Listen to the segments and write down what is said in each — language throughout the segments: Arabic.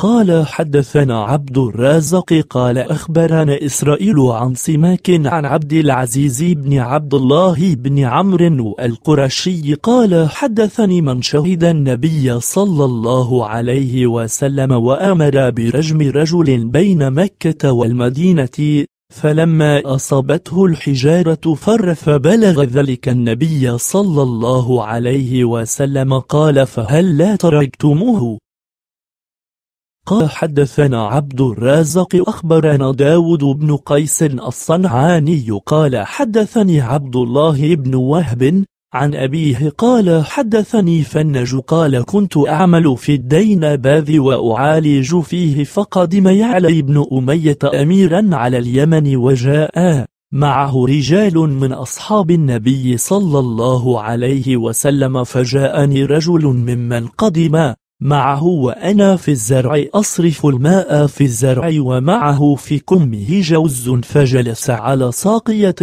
قال حدثنا عبد الرازق قال أخبرنا إسرائيل عن سماك عن عبد العزيز بن عبد الله بن عمرو القرشي قال حدثني من شهد النبي صلى الله عليه وسلم وأمر برجم رجل بين مكة والمدينة فلما أصابته الحجارة فر فبلغ ذلك النبي صلى الله عليه وسلم قال فهل لا تركتموه قال حدثنا عبد الرازق أخبرنا داود بن قيس الصنعاني قال حدثني عبد الله بن وهب عن أبيه قال حدثني فنج قال كنت أعمل في الدين باذ وأعالج فيه فقدم يعلى بن أمية أميرا على اليمن وجاء معه رجال من أصحاب النبي صلى الله عليه وسلم فجاءني رجل ممن قدم معه وأنا في الزرع أصرف الماء في الزرع ومعه في كمه جوز فجلس على ساقية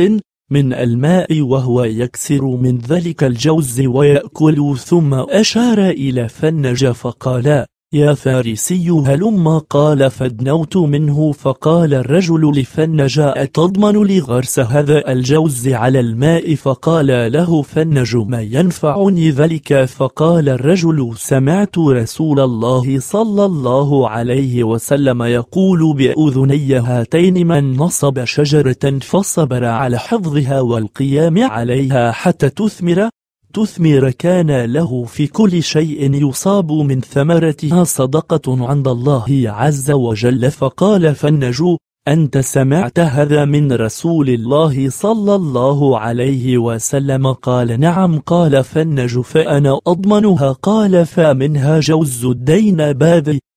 من الماء وهو يكسر من ذلك الجوز ويأكل ثم أشار إلى فنج فقال يا فارسي هلما قال فدنوت منه فقال الرجل لفنج تضمن لي غرس هذا الجوز على الماء فقال له فنج ما ينفعني ذلك فقال الرجل سمعت رسول الله صلى الله عليه وسلم يقول بأذني هاتين من نصب شجرة فصبر على حفظها والقيام عليها حتى تثمر تثمر كان له في كل شيء يصاب من ثمرتها صدقة عند الله عز وجل فقال فالنجو أنت سمعت هذا من رسول الله صلى الله عليه وسلم قال نعم قال فالنجو فأنا أضمنها قال فمنها جوز الدين باذي